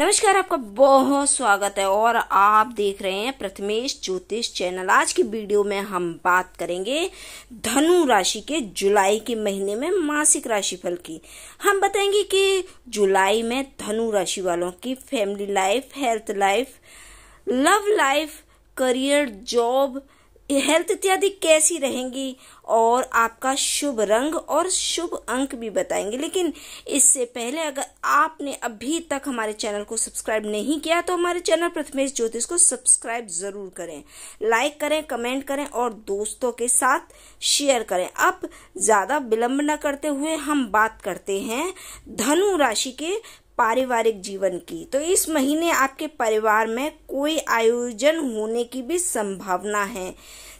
नमस्कार आपका बहुत स्वागत है और आप देख रहे हैं प्रथमेश ज्योतिष चैनल आज की वीडियो में हम बात करेंगे धनु राशि के जुलाई के महीने में मासिक राशिफल की हम बताएंगे कि जुलाई में धनु राशि वालों की family life health life love life career job health इत्यादि कैसी रहेंगी और आपका शुभ रंग और शुभ अंक भी बताएंगे लेकिन इससे पहले अगर आपने अभी तक हमारे चैनल को सब्सक्राइब नहीं किया तो हमारे चैनल प्रथमेश ज्योतिष को सब्सक्राइब जरूर करें लाइक करें कमेंट करें और दोस्तों के साथ शेयर करें अब ज़्यादा विलंब न करते हुए हम बात करते हैं धनु राशि के पारिवारिक जीवन की तो इस महीने आपके परिवार में कोई आयोजन होने की भी संभावना है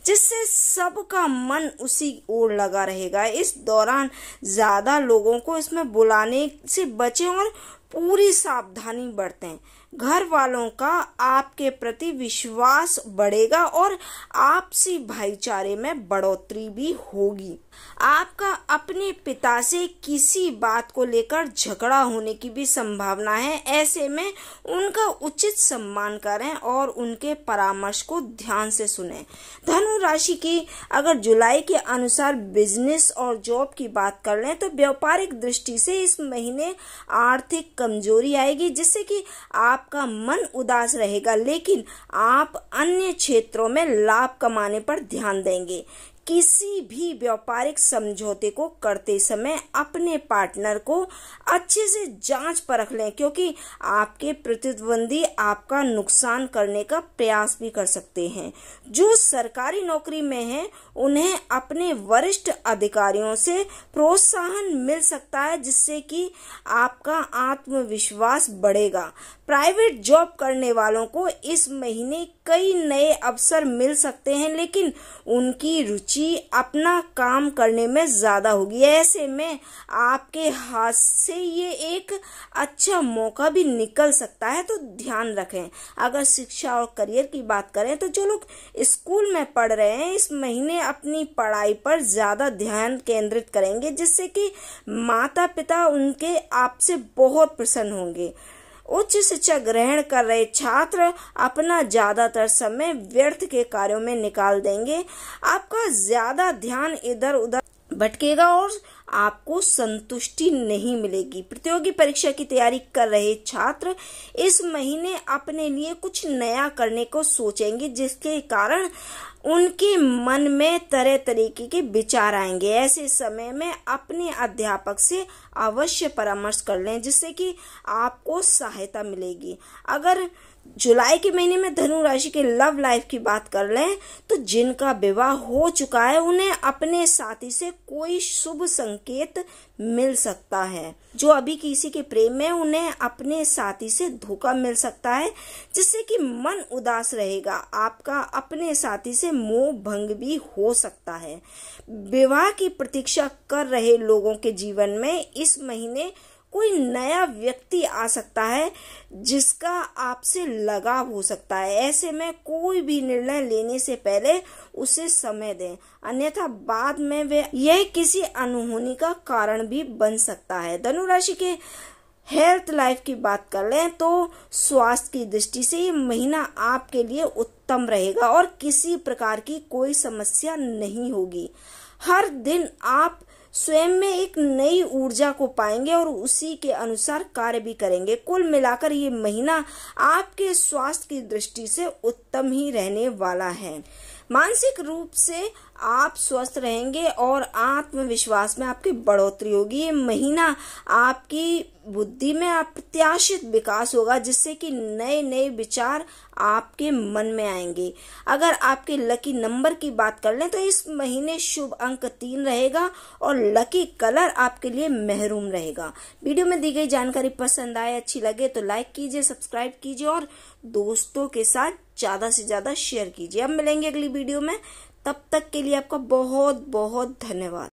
जिससे सबका मन उसी ओर लगा रहेगा इस दौरान ज़्यादा लोगों को इसमें बुलाने से बचें और पूरी सावधानी बरतें घर वालों का आपके प्रति विश्वास बढ़ेगा और आपसी भाईचारे में बढ़ोतरी भी होगी आपका अपने पिता से किसी बात को लेकर झगड़ा होने की भी संभावना है ऐसे में उनका उचित सम्मान करें और उनके परामर्श को ध्यान से सुने धनु राशि की अगर जुलाई के अनुसार बिजनेस और जॉब की बात कर लें तो व्यापारिक दृष्टि से इस महीने आर्थिक कमजोरी आएगी जिससे कि आप आपका मन उदास रहेगा लेकिन आप अन्य क्षेत्रों में लाभ कमाने पर ध्यान देंगे किसी भी व्यापारिक समझौते को करते समय अपने पार्टनर को अच्छे से जांच परख लें क्योंकि आपके प्रतिद्वंदी आपका नुकसान करने का प्रयास भी कर सकते हैं जो सरकारी नौकरी में हैं उन्हें अपने वरिष्ठ अधिकारियों से प्रोत्साहन मिल सकता है जिससे कि आपका आत्मविश्वास बढ़ेगा प्राइवेट जॉब करने वालों को इस महीने कई नए अवसर मिल सकते हैं लेकिन उनकी रुचि रुचि अपना काम करने में ज्यादा होगी ऐसे में आपके हाथ से ये एक अच्छा मौका भी निकल सकता है तो ध्यान रखें अगर शिक्षा और करियर की बात करें तो जो लोग स्कूल में पढ़ रहे हैं इस महीने अपनी पढ़ाई पर ज्यादा ध्यान केंद्रित करेंगे जिससे कि माता पिता उनके आपसे बहुत प्रसन्न होंगे उच्च शिक्षा ग्रहण कर रहे छात्र अपना ज्यादातर समय व्यर्थ के कार्यों में निकाल देंगे आपका ज्यादा ध्यान इधर उधर भटकेगा और आपको संतुष्टि नहीं मिलेगी प्रतियोगी परीक्षा की तैयारी कर रहे छात्र इस महीने अपने लिए कुछ नया करने को सोचेंगे जिसके कारण उनके मन में तरह तरीके के विचार आएंगे ऐसे समय में अपने अध्यापक से अवश्य परामर्श कर लें जिससे कि आपको सहायता मिलेगी अगर जुलाई के महीने में धनु राशि के लव लाइफ की बात कर लें तो जिनका विवाह हो चुका है उन्हें अपने साथी से कोई शुभ संकेत मिल सकता है जो अभी किसी के प्रेम में उन्हें अपने साथी से धोखा मिल सकता है जिससे कि मन उदास रहेगा आपका अपने साथी से मोह भंग भी हो सकता है विवाह की प्रतीक्षा कर रहे लोगों के जीवन में इस महीने कोई नया व्यक्ति आ सकता है जिसका आपसे लगाव हो सकता है ऐसे में कोई भी निर्णय लेने से पहले उसे समय दें अन्यथा बाद में वे यह किसी अनहोनी का कारण भी बन सकता है धनुराशि के हेल्थ लाइफ की बात कर लें तो स्वास्थ्य की दृष्टि से ये महीना आपके लिए उत्तम रहेगा और किसी प्रकार की कोई समस्या नहीं होगी हर दिन आप स्वयं में एक नई ऊर्जा को पाएंगे और उसी के अनुसार कार्य भी करेंगे कुल मिलाकर ये महीना आपके स्वास्थ्य की दृष्टि से उत्तम ही रहने वाला है मानसिक रूप से आप स्वस्थ रहेंगे और आत्मविश्वास में आपकी बढ़ोतरी होगी ये महीना आपकी बुद्धि में अप्रत्याशित विकास होगा जिससे कि नए नए विचार आपके मन में आएंगे अगर आपके लकी नंबर की बात कर लें तो इस महीने शुभ अंक तीन रहेगा और लकी कलर आपके लिए महरूम रहेगा वीडियो में दी गई जानकारी पसंद आए अच्छी लगे तो लाइक कीजिए सब्सक्राइब कीजिए और दोस्तों के साथ ज़्यादा से ज़्यादा शेयर कीजिए अब मिलेंगे अगली वीडियो में तब तक के लिए आपका बहुत बहुत धन्यवाद